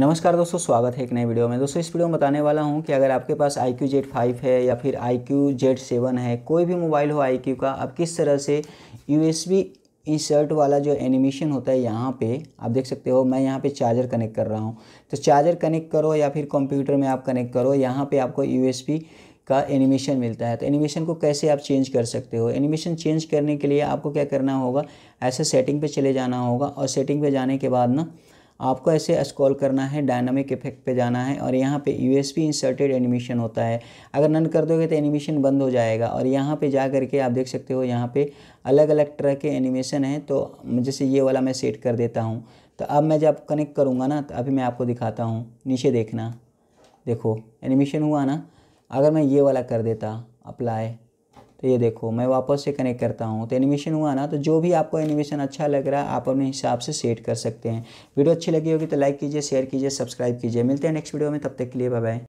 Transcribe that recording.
नमस्कार दोस्तों स्वागत है एक नए वीडियो में दोस्तों इस वीडियो में बताने वाला हूं कि अगर आपके पास आई क्यू जेड फाइव है या फिर आई क्यू जेड सेवन है कोई भी मोबाइल हो आई क्यू का आप किस तरह से यू एस बी इंसर्ट वाला जो एनिमेशन होता है यहाँ पे आप देख सकते हो मैं यहाँ पे चार्जर कनेक्ट कर रहा हूँ तो चार्जर कनेक्ट करो या फिर कंप्यूटर में आप कनेक्ट करो यहाँ पर आपको यू का एनिमेशन मिलता है तो एनिमेशन को कैसे आप चेंज कर सकते हो एनिमेशन चेंज करने के लिए आपको क्या करना होगा ऐसे सेटिंग पर चले जाना होगा और सेटिंग पर जाने के बाद ना आपको ऐसे स्क्रॉल करना है डायनामिक इफेक्ट पे जाना है और यहाँ पे यू इंसर्टेड एनिमेशन होता है अगर नन कर दोगे तो एनिमेशन बंद हो जाएगा और यहाँ पे जा करके आप देख सकते हो यहाँ पे अलग अलग तरह के एनिमेशन हैं तो जैसे ये वाला मैं सेट कर देता हूँ तो अब मैं जब कनेक्ट करूँगा ना तो अभी मैं आपको दिखाता हूँ नीचे देखना देखो एनिमेशन हुआ ना अगर मैं ये वाला कर देता अप्लाई तो ये देखो मैं वापस से कनेक्ट करता हूँ तो एनिमेशन हुआ ना तो जो भी आपको एनिमेशन अच्छा लग रहा है आप अपने हिसाब से सेट कर सकते हैं वीडियो अच्छी लगी होगी तो लाइक कीजिए शेयर कीजिए सब्सक्राइब कीजिए मिलते हैं नेक्स्ट वीडियो में तब तक के लिए बाय